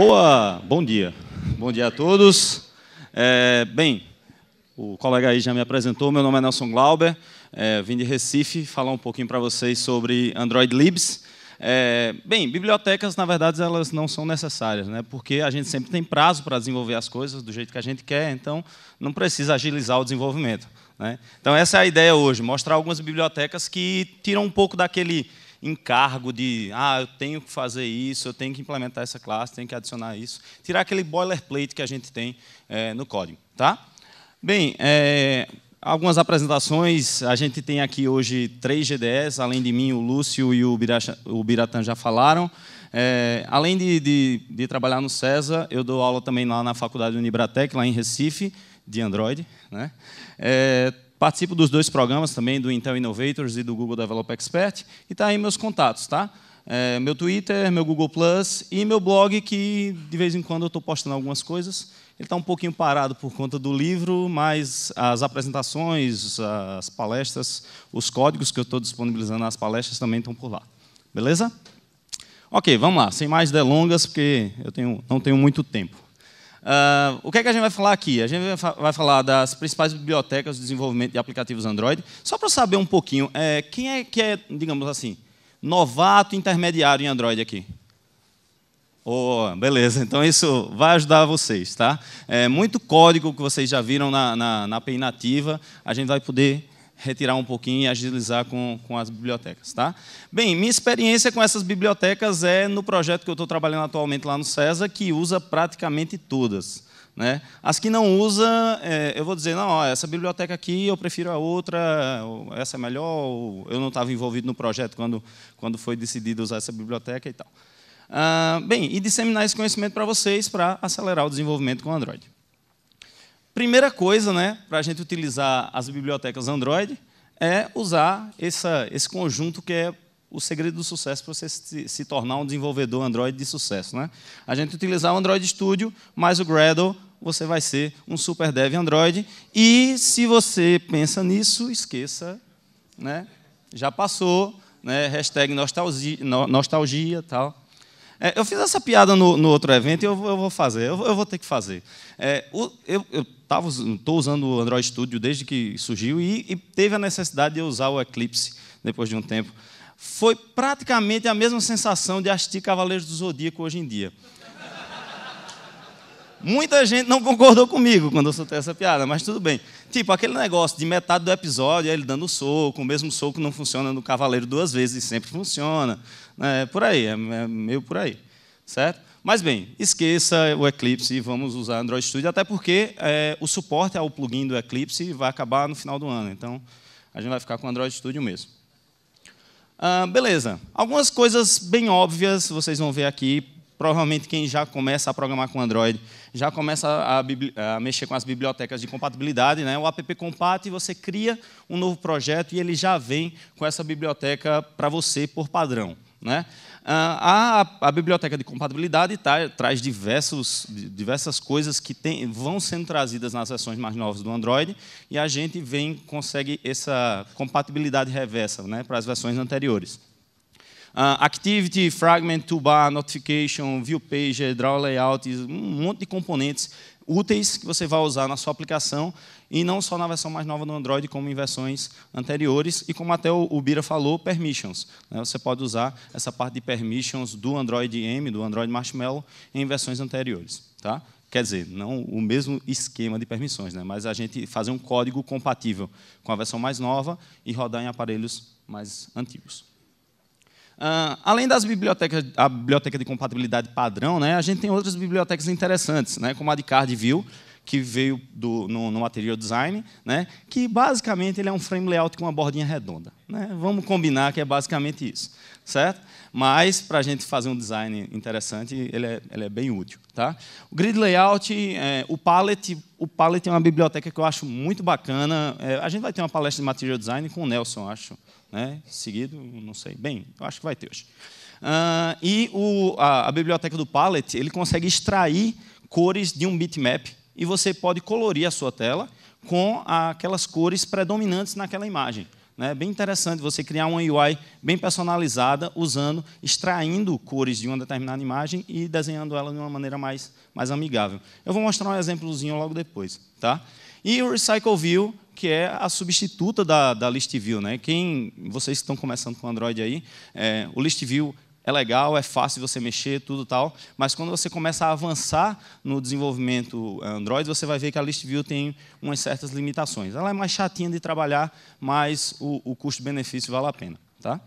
Boa, bom dia. Bom dia a todos. É, bem, o colega aí já me apresentou, meu nome é Nelson Glauber, é, vim de Recife falar um pouquinho para vocês sobre Android Libs. É, bem, bibliotecas, na verdade, elas não são necessárias, né? porque a gente sempre tem prazo para desenvolver as coisas do jeito que a gente quer, então não precisa agilizar o desenvolvimento. Né? Então, essa é a ideia hoje, mostrar algumas bibliotecas que tiram um pouco daquele encargo de, ah, eu tenho que fazer isso, eu tenho que implementar essa classe, tenho que adicionar isso. Tirar aquele boilerplate que a gente tem é, no código. Tá? Bem, é, algumas apresentações. A gente tem aqui hoje três GDS, além de mim, o Lúcio e o, Biratan já falaram. É, além de, de, de, trabalhar no CESA, eu dou aula também lá na Faculdade Unibratec, lá em Recife, de Android. Né? É, Participo dos dois programas também, do Intel Innovators e do Google Developer Expert, e está aí meus contatos, tá? É, meu Twitter, meu Google Plus e meu blog, que de vez em quando eu estou postando algumas coisas. Ele está um pouquinho parado por conta do livro, mas as apresentações, as palestras, os códigos que eu estou disponibilizando nas palestras também estão por lá. Beleza? Ok, vamos lá, sem mais delongas, porque eu tenho, não tenho muito tempo. Uh, o que, é que a gente vai falar aqui? A gente vai falar das principais bibliotecas de desenvolvimento de aplicativos Android. Só para saber um pouquinho, é, quem é que é, digamos assim, novato intermediário em Android aqui? Oh, beleza, então isso vai ajudar vocês, tá? É, muito código que vocês já viram na, na, na API nativa, a gente vai poder retirar um pouquinho e agilizar com, com as bibliotecas. Tá? Bem, minha experiência com essas bibliotecas é no projeto que eu estou trabalhando atualmente lá no CESA, que usa praticamente todas. Né? As que não usa, é, eu vou dizer, não, ó, essa biblioteca aqui eu prefiro a outra, essa é melhor, eu não estava envolvido no projeto quando, quando foi decidido usar essa biblioteca e tal. Ah, bem, e disseminar esse conhecimento para vocês para acelerar o desenvolvimento com Android primeira coisa, né, para a gente utilizar as bibliotecas Android, é usar essa, esse conjunto que é o segredo do sucesso para você se, se, tornar um desenvolvedor Android de sucesso. Né? A gente utilizar o Android Studio mais o Gradle, você vai ser um super dev Android. E se você pensa nisso, esqueça. Né? Já passou, né? hashtag nostalgia, no, nostalgia tal. É, eu fiz essa piada no, no outro evento e eu, eu vou fazer, eu, eu, vou ter que fazer. É, o, eu estou usando o Android Studio desde que surgiu e, e teve a necessidade de usar o Eclipse depois de um tempo. Foi praticamente a mesma sensação de assistir Cavaleiros do Zodíaco hoje em dia. Muita gente não concordou comigo quando eu soltei essa piada, mas tudo bem. Tipo, aquele negócio de metade do episódio, é ele dando soco, o mesmo soco não funciona no Cavaleiro duas vezes e sempre funciona. É por aí, é, é meio por aí, certo? Mas bem, esqueça o Eclipse e vamos usar Android Studio, até porque é, o suporte ao plugin do Eclipse vai acabar no final do ano, então a gente vai ficar com Android Studio mesmo. Ah, beleza, algumas coisas bem óbvias vocês vão ver aqui, provavelmente quem já começa a programar com Android já começa a, a, mexer com as bibliotecas de compatibilidade, né? o app Compat, você cria um novo projeto e ele já vem com essa biblioteca para você por padrão. Né? Ah, a, a, a, biblioteca de compatibilidade tá, traz diversos, diversas coisas que tem, vão sendo trazidas nas versões mais novas do Android e a gente vem consegue essa compatibilidade reversa né, para as versões anteriores. Uh, Activity, Fragment, Toolbar, Notification, View Page, Draw Layout, um monte de componentes úteis que você vai usar na sua aplicação e não só na versão mais nova do Android, como em versões anteriores, e como até o Bira falou, permissions. Né? Você pode usar essa parte de permissions do Android M, do Android Marshmallow, em versões anteriores. Tá? Quer dizer, não o mesmo esquema de permissões, né? mas a gente fazer um código compatível com a versão mais nova e rodar em aparelhos mais antigos. Uh, além das bibliotecas, a biblioteca de compatibilidade padrão, né, a gente tem outras bibliotecas interessantes, né, como a de CardView, que veio do, no, no Material Design, né? que basicamente ele é um frame layout com uma bordinha redonda. Né? Vamos combinar que é basicamente isso, certo? Mas, para a gente fazer um design interessante, ele é, ele é bem útil. Tá? O grid layout, é, o palette, o palette é uma biblioteca que eu acho muito bacana. É, a gente vai ter uma palestra de Material Design com o Nelson, acho, né? seguido, não sei, bem, eu acho que vai ter hoje. Uh, e o, a, a, biblioteca do Palette, ele consegue extrair cores de um bitmap e você pode colorir a sua tela com aquelas cores predominantes naquela imagem. É bem interessante você criar uma UI bem personalizada, usando, extraindo cores de uma determinada imagem e desenhando ela de uma maneira mais, mais amigável. Eu vou mostrar um exemplozinho logo depois. Tá? E o Recycle View, que é a substituta da, da List View. Né? Quem, vocês que estão começando com Android aí, é, o List View é legal, é fácil você mexer, tudo tal, mas quando você começa a avançar no desenvolvimento eh, Android, você vai ver que a List View tem umas certas limitações. Ela é mais chatinha de trabalhar, mas o, o custo-benefício vale a pena. Tá? Uh,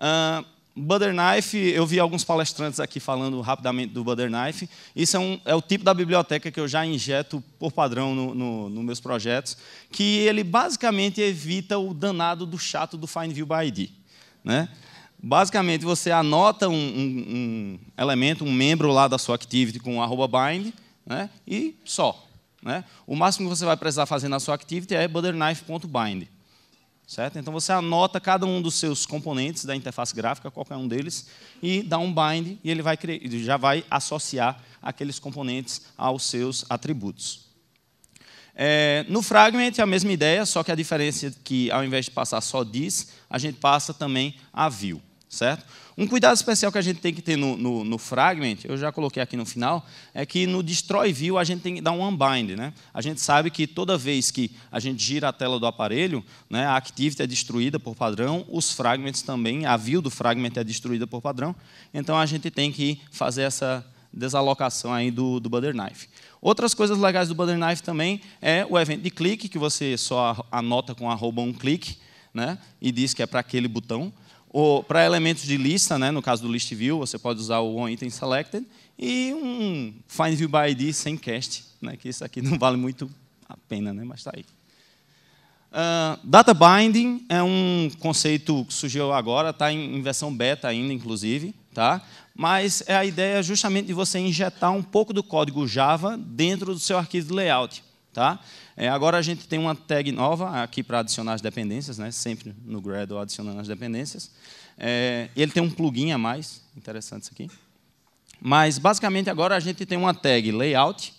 ah, Butterknife, eu vi alguns palestrantes aqui falando rapidamente do Butterknife. Isso é, um, é, o tipo da biblioteca que eu já injeto por padrão nos no, no meus projetos, que ele basicamente evita o danado do chato do FindView by ID. Né? Basicamente, você anota um, um, um elemento, um membro lá da sua activity com arroba bind, né? e só. Né? O máximo que você vai precisar fazer na sua activity é butterknife.bind. Certo? Então você anota cada um dos seus componentes da interface gráfica, qualquer um deles, e dá um bind e ele vai criar, já vai associar aqueles componentes aos seus atributos. É, no fragment é a mesma ideia, só que a diferença é que ao invés de passar só this, a gente passa também a view certo? Um cuidado especial que a gente tem que ter no, no, no fragment, eu já coloquei aqui no final, é que no destroy view a gente tem que dar um unbind, né? A gente sabe que toda vez que a gente gira a tela do aparelho, né, a activity é destruída por padrão, os fragments também, a view do fragment é destruída por padrão, então a gente tem que fazer essa desalocação aí do, do Butter Knife. Outras coisas legais do Butter Knife também é o evento de clique, que você só anota com arroba um clique, né, e diz que é para aquele botão para elementos de lista, né, no caso do list view, você pode usar o onItemSelected, e um find view by id sem cast, né, que isso aqui não vale muito a pena, né, mas está aí. Uh, data binding é um conceito que surgiu agora, está em versão beta ainda, inclusive, tá? Mas é a ideia justamente de você injetar um pouco do código Java dentro do seu arquivo de layout. Tá? É, agora a gente tem uma tag nova aqui para adicionar as dependências, né? sempre no Gradle adicionando as dependências. É, ele tem um plugin a mais, interessante isso aqui. Mas, basicamente, agora a gente tem uma tag layout.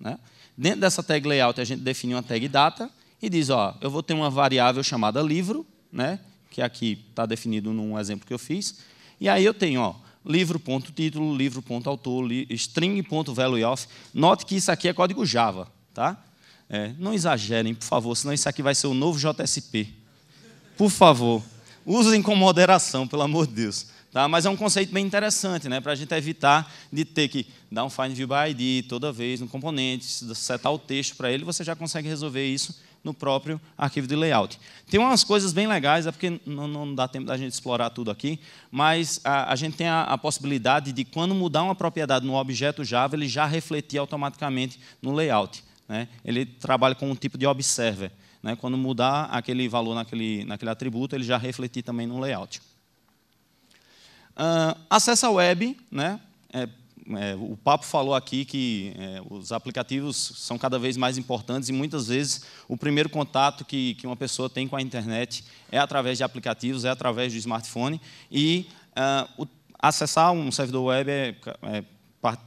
Né? Dentro dessa tag layout, a gente define uma tag data e diz, ó, eu vou ter uma variável chamada livro, né? que aqui está definido num exemplo que eu fiz. E aí eu tenho ó, livro.título, livro.autor, li string.valueOf. Note que isso aqui é código Java tá? É, não exagerem, por favor, senão isso aqui vai ser o novo JSP. Por favor, usem com moderação, pelo amor de Deus. Tá? Mas é um conceito bem interessante, né? para a gente evitar de ter que dar um find view by ID toda vez no componente, setar o texto para ele, você já consegue resolver isso no próprio arquivo de layout. Tem umas coisas bem legais, é porque não, não dá tempo da gente explorar tudo aqui, mas a, a gente tem a, a, possibilidade de, quando mudar uma propriedade no objeto Java, ele já refletir automaticamente no layout né, ele trabalha com um tipo de observer. Né, quando mudar aquele valor naquele, naquele atributo, ele já refletir também no layout. Uh, ah, acesso à web, né, é, é, o Papo falou aqui que é, os aplicativos são cada vez mais importantes e muitas vezes o primeiro contato que, que uma pessoa tem com a internet é através de aplicativos, é através do smartphone e uh, o, acessar um servidor web é, é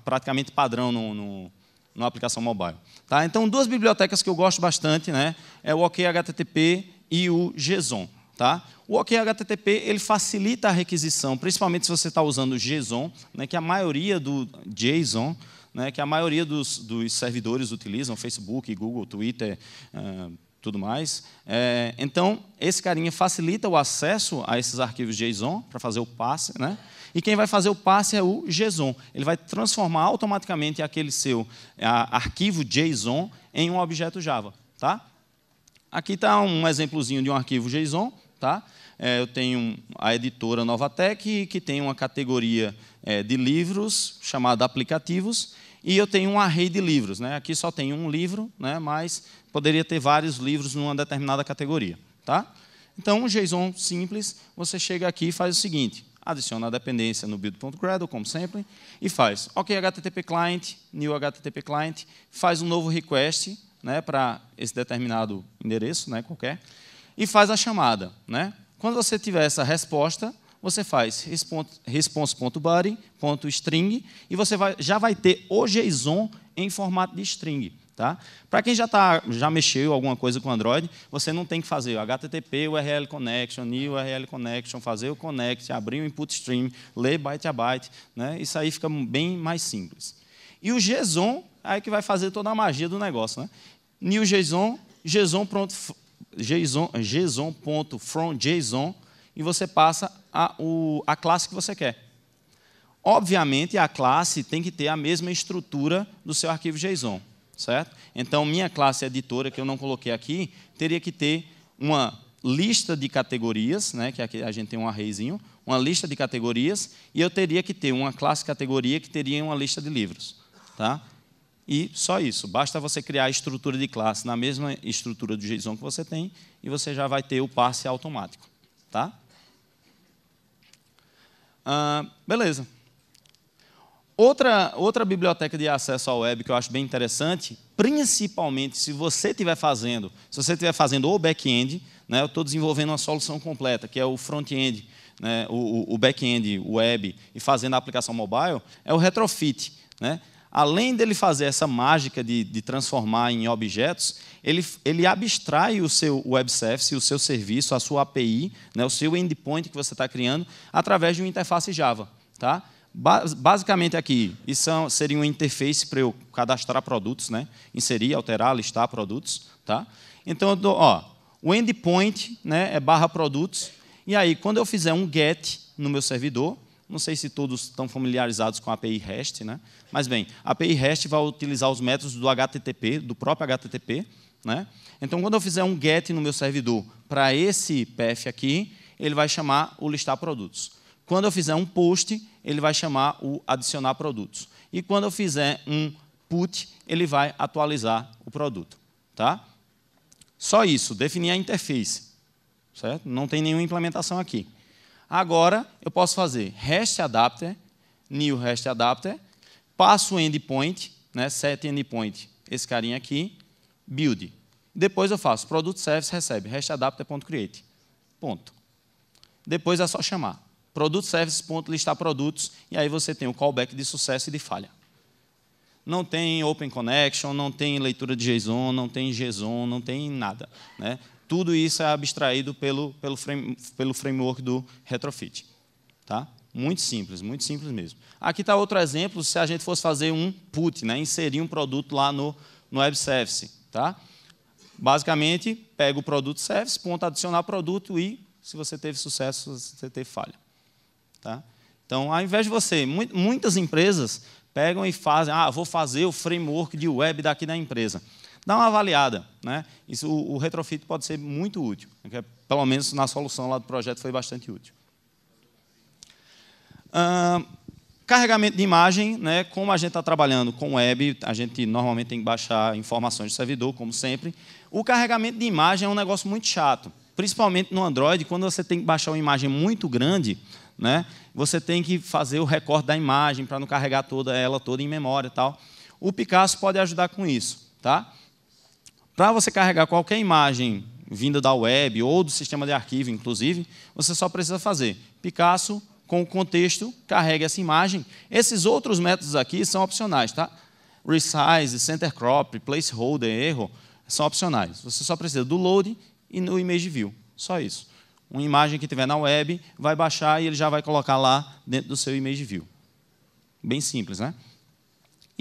praticamente padrão no, no, numa aplicação mobile. Tá? Então, duas bibliotecas que eu gosto bastante né, é o OKHTTP e o JSON. Tá? O OKHTTP ele facilita a requisição, principalmente se você está usando o JSON, né, que a maioria do JSON, né, que a maioria dos, dos servidores utilizam, Facebook, Google, Twitter, uh, tudo mais. É, então, esse carinha facilita o acesso a esses arquivos JSON para fazer o passe, né? E quem vai fazer o passe é o JSON. Ele vai transformar automaticamente aquele seu a, arquivo JSON em um objeto Java, tá? Aqui está um exemplozinho de um arquivo JSON, tá? É, eu tenho a editora Novatec, que tem uma categoria é, de livros chamada aplicativos, e eu tenho um array de livros. Né? Aqui só tem um livro, né? mas poderia ter vários livros numa determinada categoria. Tá? Então, um JSON simples, você chega aqui e faz o seguinte, adiciona a dependência no build.gradle, como sempre, e faz, ok, HTTP client, new HTTP client, faz um novo request né, para esse determinado endereço, né, qualquer, e faz a chamada. Né? Quando você tiver essa resposta, você faz response.body.string e você vai, já vai ter o JSON em formato de string. Tá? Para quem já, tá, já mexeu alguma coisa com Android, você não tem que fazer o HTTP, URL connection, new URL connection, fazer o connect, abrir o input stream, ler byte a byte. Né? Isso aí fica bem mais simples. E o JSON é que vai fazer toda a magia do negócio. Né? New JSON, JSON.from.json JSON, JSON, e você passa a, o, a classe que você quer. Obviamente, a classe tem que ter a mesma estrutura do seu arquivo JSON, certo? Então, minha classe editora, que eu não coloquei aqui, teria que ter uma lista de categorias, né, que aqui a gente tem um arrayzinho, uma lista de categorias, e eu teria que ter uma classe categoria que teria uma lista de livros. Tá? E só isso, basta você criar a estrutura de classe na mesma estrutura do JSON que você tem, e você já vai ter o parse automático. Tá? Ah, beleza. Outra, outra biblioteca de acesso à web que eu acho bem interessante, principalmente se você estiver fazendo, se você estiver fazendo o back-end, né, eu estou desenvolvendo uma solução completa, que é o front-end, né, o, o back-end web e fazendo a aplicação mobile, é o retrofit. Né? além dele fazer essa mágica de, de transformar em objetos, ele, ele abstrai o seu web service, o seu serviço, a sua API, né, o seu endpoint que você está criando, através de uma interface Java. Tá? basicamente aqui, isso é seria uma interface para eu cadastrar produtos, né? inserir, alterar, listar produtos. Tá? Então, eu dou, ó, o endpoint né, é barra produtos, e aí, quando eu fizer um get no meu servidor, não sei se todos estão familiarizados com a API REST, né? mas bem, a API REST vai utilizar os métodos do HTTP, do próprio HTTP. Né? Então, quando eu fizer um GET no meu servidor para esse PF aqui, ele vai chamar o listar produtos. Quando eu fizer um POST, ele vai chamar o adicionar produtos. E quando eu fizer um PUT, ele vai atualizar o produto. Tá? Só isso, definir a interface. Certo? Não tem nenhuma implementação aqui. Agora eu posso fazer REST adapter, new REST adapter, passo o endpoint, né, set endpoint, esse carinha aqui, build. Depois eu faço product service recebe REST adapter.create. Ponto. Depois é só chamar product service ponto listar produtos e aí você tem o callback de sucesso e de falha. Não tem Open Connection, não tem leitura de JSON, não tem JSON, não tem nada. Né? Tudo isso é abstraído pelo, pelo, frame, pelo framework do retrofit. Tá? Muito simples, muito simples mesmo. Aqui está outro exemplo, se a gente fosse fazer um put, né? inserir um produto lá no, no web service. Tá? Basicamente, pega o produto service, ponto adicionar produto e se você teve sucesso, se você teve falha. Tá? Então, ao invés de você, muitas empresas pegam e fazem, ah, vou fazer o framework de web daqui da empresa dá uma avaliada. Né? Isso, o, o retrofit pode ser muito útil. Né? É, pelo menos na solução lá do projeto foi bastante útil. carregamento de imagem, né? como a gente está trabalhando com web, a gente normalmente tem que baixar informações do servidor, como sempre. O carregamento de imagem é um negócio muito chato, principalmente no Android, quando você tem que baixar uma imagem muito grande, né? Você tem que fazer o recorte da imagem para não carregar toda ela toda em memória e tal. O Picasso pode ajudar com isso, tá? Para você carregar qualquer imagem vinda da web ou do sistema de arquivo, inclusive, você só precisa fazer Picasso com o contexto, carregue essa imagem. Esses outros métodos aqui são opcionais, tá? Resize, center crop, placeholder, erro, são opcionais. Você só precisa do load e no image view, só isso. Uma imagem que tiver na web vai baixar e ele já vai colocar lá dentro do seu image view. Bem simples, né?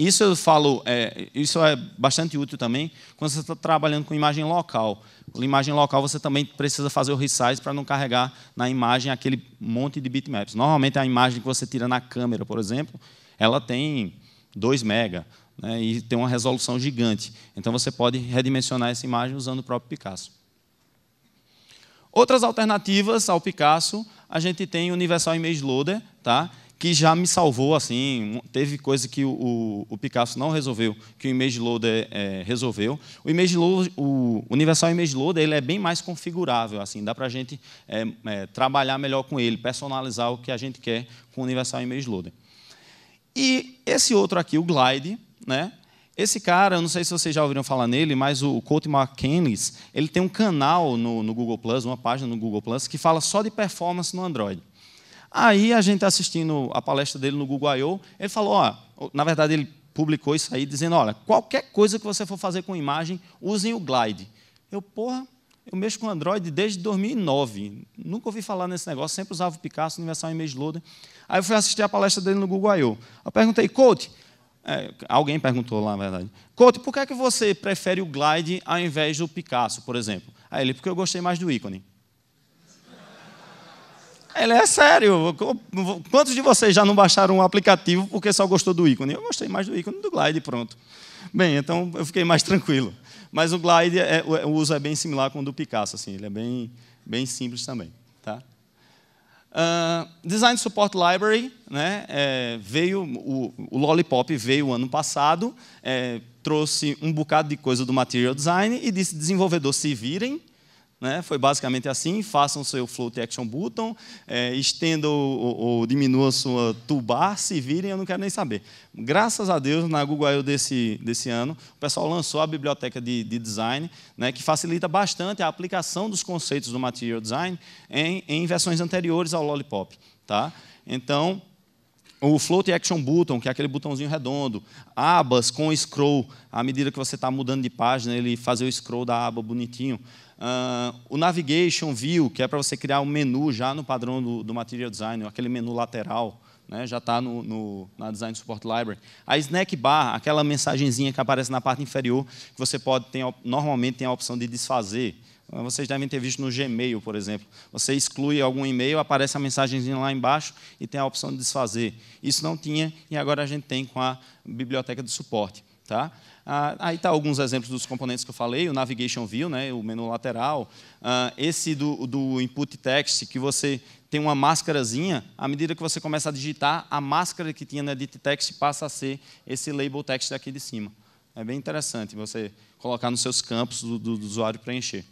Isso eu falo, é, isso é bastante útil também quando você está trabalhando com imagem local. Com imagem local você também precisa fazer o resize para não carregar na imagem aquele monte de bitmaps. Normalmente a imagem que você tira na câmera, por exemplo, ela tem 2 mega né, e tem uma resolução gigante. Então você pode redimensionar essa imagem usando o próprio Picasso. Outras alternativas ao Picasso, a gente tem o Universal Image Loader, tá? que já me salvou, assim, teve coisa que o, o, o Picasso não resolveu, que o Image Loader é, resolveu. O Image Loader, o Universal Image Loader, ele é bem mais configurável, assim, dá para a gente é, é, trabalhar melhor com ele, personalizar o que a gente quer com o Universal Image Loader. E esse outro aqui, o Glide, né? Esse cara, eu não sei se vocês já ouviram falar nele, mas o Colt McKennis, ele tem um canal no, no Google Plus, uma página no Google Plus, que fala só de performance no Android. Aí a gente tá assistindo a palestra dele no Google I.O., ele falou, ó, na verdade ele publicou isso aí dizendo, olha, qualquer coisa que você for fazer com imagem, usem o Glide. Eu, porra, eu mexo com Android desde 2009. Nunca ouvi falar nesse negócio, sempre usava o Picasso, Universal Image Loader. Aí eu fui assistir a palestra dele no Google I.O. Eu perguntei, coach, é, alguém perguntou lá, na verdade, coach, por que, é que você prefere o Glide ao invés do Picasso, por exemplo? Aí ele, porque eu gostei mais do ícone. Ele é sério. Quantos de vocês já não baixaram um aplicativo porque só gostou do ícone? Eu gostei mais do ícone do Glide, pronto. Bem, então eu fiquei mais tranquilo. Mas o Glide, é, o uso é bem similar com o do Picasso, assim, ele é bem, bem simples também. Tá? Uh, Design Support Library né, é, veio, o, o, Lollipop veio ano passado, é, trouxe um bocado de coisa do Material Design e disse desenvolvedor se virem, né? Foi basicamente assim: façam seu float action button, é, estendam ou, ou diminuam sua toolbar, se virem, eu não quero nem saber. Graças a Deus, na Google I.O. Desse, desse ano, o pessoal lançou a biblioteca de, de design, né, que facilita bastante a aplicação dos conceitos do material design em, em versões anteriores ao Lollipop. Tá? Então, o float action button, que é aquele botãozinho redondo, abas com scroll, à medida que você está mudando de página, ele fazer o scroll da aba bonitinho. Uh, o Navigation View, que é para você criar um menu já no padrão do, do Material Design, aquele menu lateral, né, já está no, no, na Design Support Library. A Snack Bar, aquela mensagenzinha que aparece na parte inferior, que você pode ter, normalmente tem a opção de desfazer. Ah, vocês devem ter visto no Gmail, por exemplo. Você exclui algum e-mail, aparece a mensagenzinha lá embaixo e tem a opção de desfazer. Isso não tinha e agora a gente tem com a biblioteca de suporte. Tá? Ah, aí está alguns exemplos dos componentes que eu falei, o Navigation View, né, o menu lateral, ah, esse do, do Input Text, que você tem uma máscarazinha, à medida que você começa a digitar, a máscara que tinha no Edit Text passa a ser esse Label Text aqui de cima. É bem interessante você colocar nos seus campos do, do, do usuário preencher.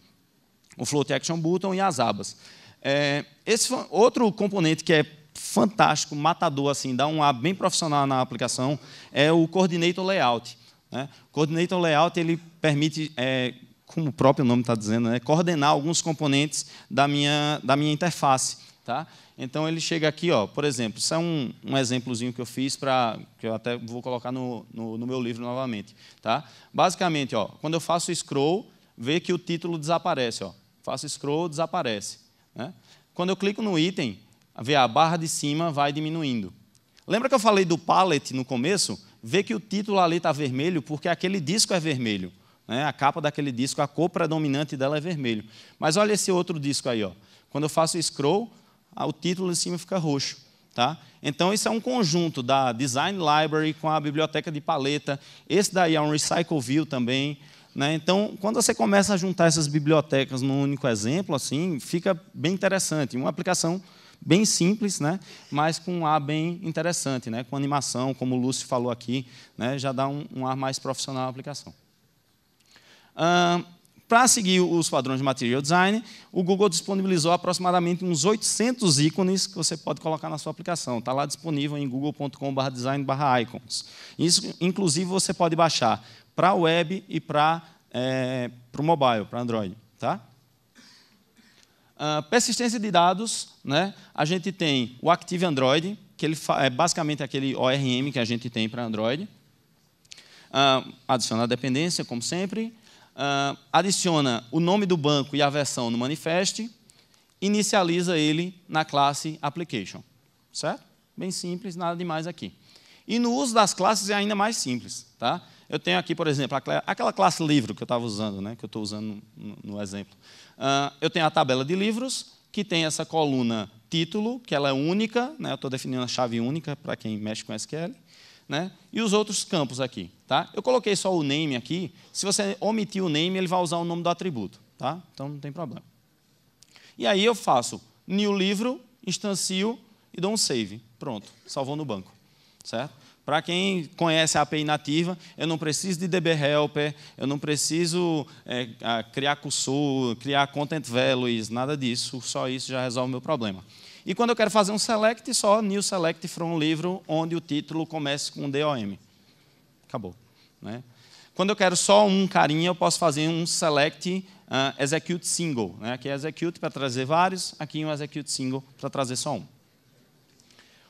O Float Action Button e as abas. É, esse outro componente que é fantástico, matador, assim, dá um ar bem profissional na aplicação, é o Coordinator Layout. Né? Coordinator Layout ele permite, é, como o próprio nome está dizendo, né, coordenar alguns componentes da minha, da minha interface. Tá? Então ele chega aqui, ó, por exemplo, isso é um, um exemplozinho que eu fiz para que eu até vou colocar no, no, no, meu livro novamente, tá? Basicamente, ó, quando eu faço scroll, vê que o título desaparece, ó. Faço scroll, desaparece. Né? Quando eu clico no item, vê a barra de cima vai diminuindo. Lembra que eu falei do palette no começo? vê que o título ali está vermelho porque aquele disco é vermelho. Né? A capa daquele disco, a cor predominante dela é vermelho. Mas olha esse outro disco aí. Ó. Quando eu faço scroll, o título em cima fica roxo. Tá? Então, isso é um conjunto da Design Library com a biblioteca de paleta. Esse daí é um Recycle View também. Né? Então, quando você começa a juntar essas bibliotecas num único exemplo, assim, fica bem interessante. Uma aplicação bem simples, né? mas com um ar bem interessante, né? com animação, como o Lúcio falou aqui, né? já dá um, um ar mais profissional à aplicação. para seguir os padrões de Material Design, o Google disponibilizou aproximadamente uns 800 ícones que você pode colocar na sua aplicação. Está lá disponível em google.com/design/icons. Isso, inclusive, você pode baixar para web e para é, eh, o mobile, para Android. Tá? Ah, persistência de dados, né? a gente tem o Active Android, que ele é basicamente aquele ORM que a gente tem para Android. Uh, adiciona a dependência, como sempre. Uh, adiciona o nome do banco e a versão no manifest. Inicializa ele na classe Application. Certo? Bem simples, nada demais aqui. E no uso das classes é ainda mais simples. Tá? Eu tenho aqui, por exemplo, aquela classe livro que eu estava usando, né? que eu estou usando no exemplo. Uh, eu tenho a tabela de livros, que tem essa coluna título, que ela é única, né? eu estou definindo a chave única para quem mexe com SQL, né? e os outros campos aqui. Tá? Eu coloquei só o name aqui, se você omitir o name, ele vai usar o nome do atributo, tá? então não tem problema. E aí eu faço new livro, instancio e dou um save. Pronto, salvou no banco. Certo? Para quem conhece a API nativa, eu não preciso de DB Helper, eu não preciso é, criar cursor, criar content values, nada disso, só isso já resolve o meu problema. E quando eu quero fazer um select, só new select from livro onde o título comece com DOM. Acabou. Né? Quando eu quero só um carinha, eu posso fazer um select uh, execute single. Né? Aqui é execute para trazer vários, aqui um execute single para trazer só um.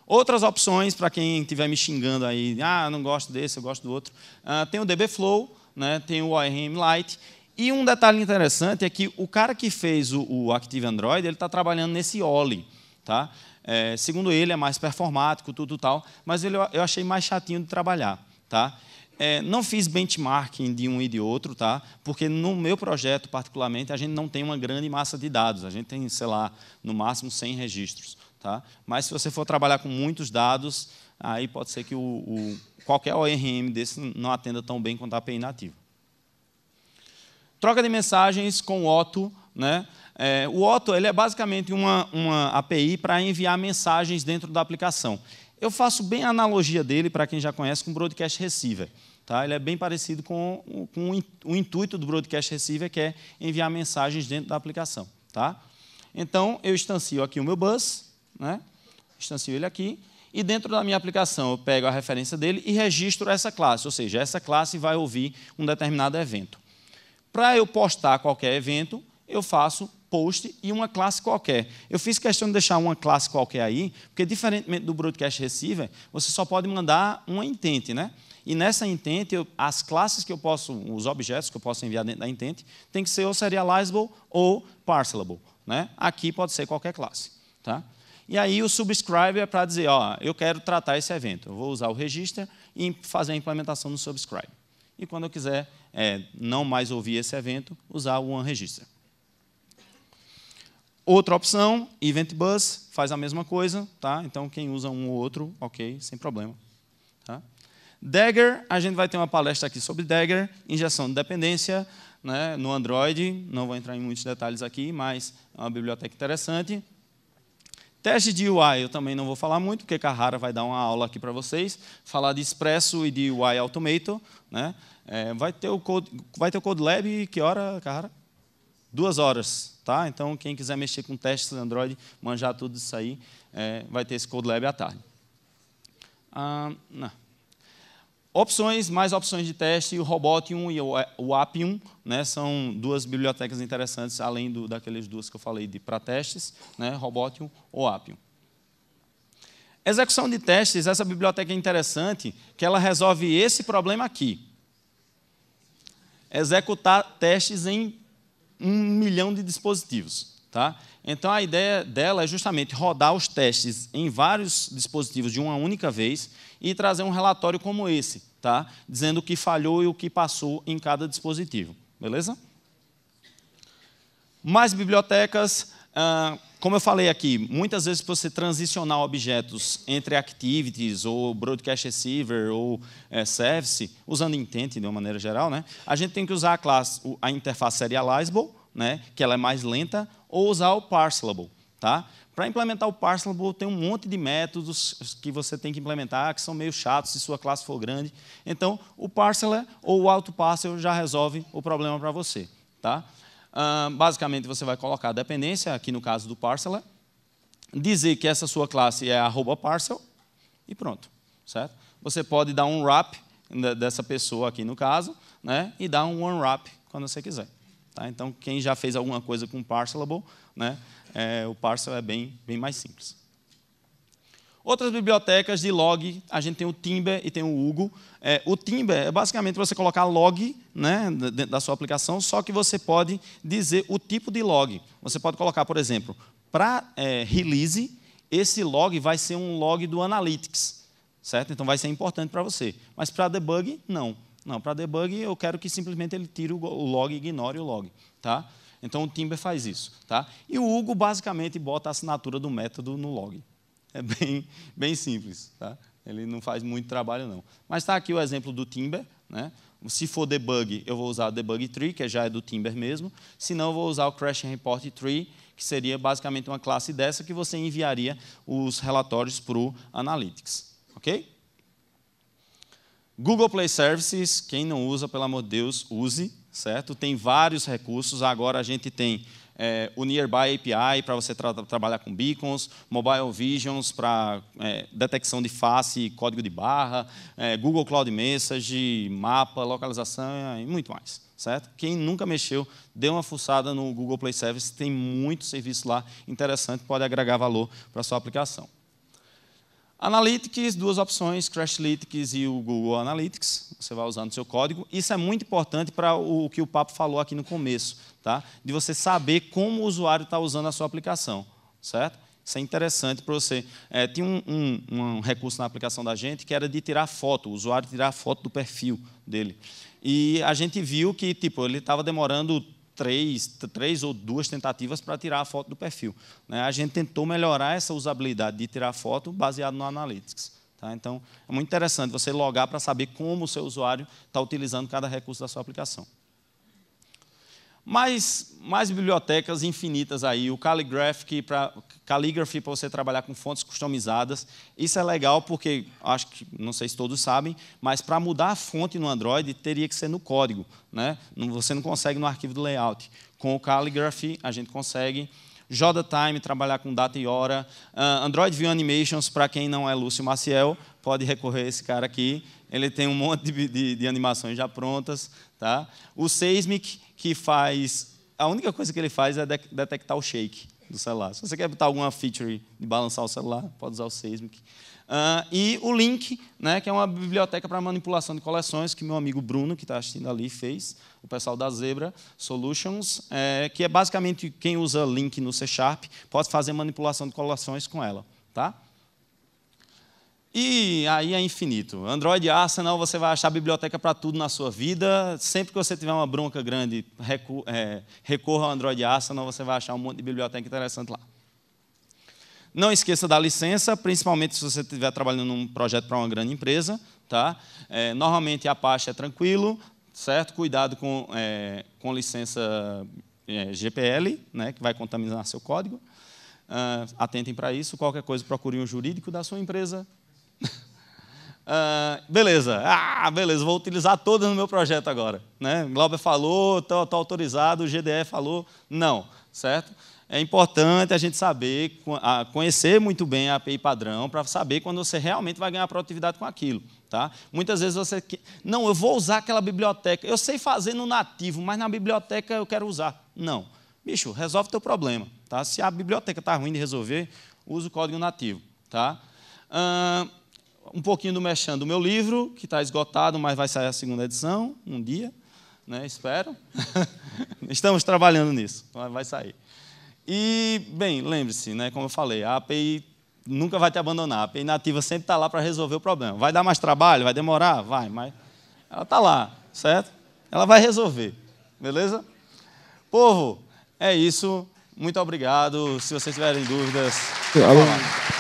Outras opções, para quem estiver me xingando aí, ah, não gosto desse, eu gosto do outro, ah, tem o DB Flow, né, tem o ORM Lite. E um detalhe interessante é que o cara que fez o, o Active Android, ele está trabalhando nesse Oli. Tá? É, segundo ele, é mais performático, tudo tal, mas ele, eu achei mais chatinho de trabalhar. Tá? É, não fiz benchmarking de um e de outro, tá? porque no meu projeto, particularmente, a gente não tem uma grande massa de dados. A gente tem, sei lá, no máximo 100 registros. Tá? Mas se você for trabalhar com muitos dados, aí pode ser que o, o qualquer ORM desse não atenda tão bem quanto a API nativa. Troca de mensagens com o Otto. Né? É, o Otto ele é basicamente uma, uma API para enviar mensagens dentro da aplicação. Eu faço bem a analogia dele, para quem já conhece, com o Broadcast Receiver. Tá? Ele é bem parecido com, com o intuito do Broadcast Receiver, que é enviar mensagens dentro da aplicação. Tá? Então, eu instancio aqui o meu bus, né? instancio ele aqui, e dentro da minha aplicação eu pego a referência dele e registro essa classe, ou seja, essa classe vai ouvir um determinado evento. Para eu postar qualquer evento, eu faço post e uma classe qualquer. Eu fiz questão de deixar uma classe qualquer aí, porque diferentemente do broadcast receiver, você só pode mandar uma intente, né? E nessa intente eu, as classes que eu posso, os objetos que eu posso enviar dentro da intent, tem que ser ou serializable ou parcelable, né? Aqui pode ser qualquer classe, tá? E aí o subscribe é para dizer, ó, eu quero tratar esse evento. Eu vou usar o register e fazer a implementação no subscribe. E quando eu quiser é, não mais ouvir esse evento, usar o unregister. Outra opção, Event Bus, faz a mesma coisa. Tá? Então, quem usa um ou outro, ok, sem problema. Tá? Dagger, a gente vai ter uma palestra aqui sobre Dagger, injeção de dependência né, no Android. Não vou entrar em muitos detalhes aqui, mas é uma biblioteca interessante. Teste de UI, eu também não vou falar muito, porque Carrara vai dar uma aula aqui para vocês, falar de Expresso e de UI Automator. Né? É, vai, ter o code, vai ter o Code Lab, que hora, Carrara? Duas horas, tá? Então, quem quiser mexer com testes Android, manjar tudo isso aí, é, vai ter esse Code Lab à tarde. Ah, não. Opções, mais opções de teste, o Robotium e o Appium, né, são duas bibliotecas interessantes, além do, daquelas duas que eu falei para testes, né, Robotium ou Appium. Execução de testes, essa biblioteca é interessante, que ela resolve esse problema aqui. Executar testes em um milhão de dispositivos. Tá? Então, a ideia dela é justamente rodar os testes em vários dispositivos de uma única vez e trazer um relatório como esse, tá? dizendo o que falhou e o que passou em cada dispositivo. Beleza? Mais bibliotecas. Ah, como eu falei aqui, muitas vezes você transicionar objetos entre activities ou broadcast receiver ou é, service, usando intent de uma maneira geral, né? a gente tem que usar a, classe, a interface serializable, né? que ela é mais lenta, ou usar o parcelable. Tá? Para implementar o Parsable, tem um monte de métodos que você tem que implementar, que são meio chatos se sua classe for grande. Então, o Parseler é, ou o AutoParcel já resolve o problema para você. Tá? Uh, basicamente, você vai colocar a dependência, aqui no caso do Parseler, é dizer que essa sua classe é arroba parcel e pronto. Certo? Você pode dar um wrap dessa pessoa aqui no caso, né? e dar um unwrap quando você quiser. Tá? Então, quem já fez alguma coisa com Parselable, né? é, o Parcel é bem, bem mais simples. Outras bibliotecas de log, a gente tem o Timber e tem o Hugo. É, o Timber é basicamente você colocar log né, dentro da sua aplicação, só que você pode dizer o tipo de log. Você pode colocar, por exemplo, para é, release, esse log vai ser um log do Analytics, certo? Então vai ser importante para você. Mas para debug, não. Não, para debug eu quero que simplesmente ele tire o log e ignore o log, tá? Então o Timber faz isso. Tá? E o Hugo basicamente bota a assinatura do método no log. É bem, bem simples. Tá? Ele não faz muito trabalho, não. Mas está aqui o exemplo do Timber. Né? Se for debug, eu vou usar o debug tree, que já é do Timber mesmo. Se não, eu vou usar o crash report tree, que seria basicamente uma classe dessa que você enviaria os relatórios para o Analytics. Ok? Google Play Services, quem não usa, pelo amor de Deus, use certo? Tem vários recursos. Agora a gente tem é, o Nearby API para você tra trabalhar com beacons, Mobile Visions para é, detecção de face, e código de barra, é, Google Cloud Message, mapa, localização e muito mais. Certo? Quem nunca mexeu, dê uma fuçada no Google Play Service, tem muito serviço lá interessante, pode agregar valor para a sua aplicação. Analytics, duas opções, Crashlytics e o Google Analytics, você vai usando o seu código. Isso é muito importante para o que o Papo falou aqui no começo, tá? de você saber como o usuário está usando a sua aplicação, certo? Isso é interessante para você. É, tinha um, um, um, recurso na aplicação da gente que era de tirar foto, o usuário tirar foto do perfil dele. E a gente viu que tipo, ele estava demorando três, três ou duas tentativas para tirar a foto do perfil. Né? A gente tentou melhorar essa usabilidade de tirar foto baseado no Analytics. Tá? Então, é muito interessante você logar para saber como o seu usuário está utilizando cada recurso da sua aplicação mais mais bibliotecas infinitas aí, o Calligraphy para Calligraphy para você trabalhar com fontes customizadas. Isso é legal porque acho que não sei se todos sabem, mas para mudar a fonte no Android teria que ser no código, né? Você não consegue no arquivo do layout. Com o Calligraphy a gente consegue Joda Time, trabalhar com data e hora. Uh, Android View Animations, para quem não é Lúcio Maciel, pode recorrer a esse cara aqui ele tem um monte de, de, de animações já prontas. Tá? O Seismic, que faz. A única coisa que ele faz é de, detectar o shake do celular. Se você quer botar alguma feature de balançar o celular, pode usar o Seismic. Uh, e o Link, né, que é uma biblioteca para manipulação de coleções, que meu amigo Bruno, que está assistindo ali, fez, o pessoal da Zebra Solutions, é, que é basicamente quem usa Link no C Sharp, pode fazer manipulação de coleções com ela. Tá? E aí é infinito. Android Arsenal, você vai achar biblioteca para tudo na sua vida. Sempre que você tiver uma bronca grande, é, recorra ao Android Arsenal, você vai achar um monte de biblioteca interessante lá. Não esqueça da licença, principalmente se você estiver trabalhando num projeto para uma grande empresa. Tá? É, normalmente a Apache é tranquilo, certo? Cuidado com, é, com licença é, GPL, né, que vai contaminar seu código. Uh, atentem para isso. Qualquer coisa, procure um jurídico da sua empresa Uh, beleza, ah, beleza, vou utilizar todas no meu projeto agora. Né? Glauber falou, estou autorizado, o GDE falou, não, certo? É importante a gente saber, conhecer muito bem a API padrão para saber quando você realmente vai ganhar produtividade com aquilo. Tá? Muitas vezes você. Não, eu vou usar aquela biblioteca. Eu sei fazer no nativo, mas na biblioteca eu quero usar. Não. Bicho, resolve teu problema. Tá? Se a biblioteca está ruim de resolver, usa o código nativo. Tá? Uh, um pouquinho do Mechan do meu livro, que está esgotado, mas vai sair a segunda edição, um dia, né? espero. Estamos trabalhando nisso, vai sair. E, bem, lembre-se, né, como eu falei, a API nunca vai te abandonar. A API nativa sempre está lá para resolver o problema. Vai dar mais trabalho? Vai demorar? Vai, mas ela está lá, certo? Ela vai resolver, beleza? Povo, é isso. Muito obrigado. Se vocês tiverem dúvidas. Alô.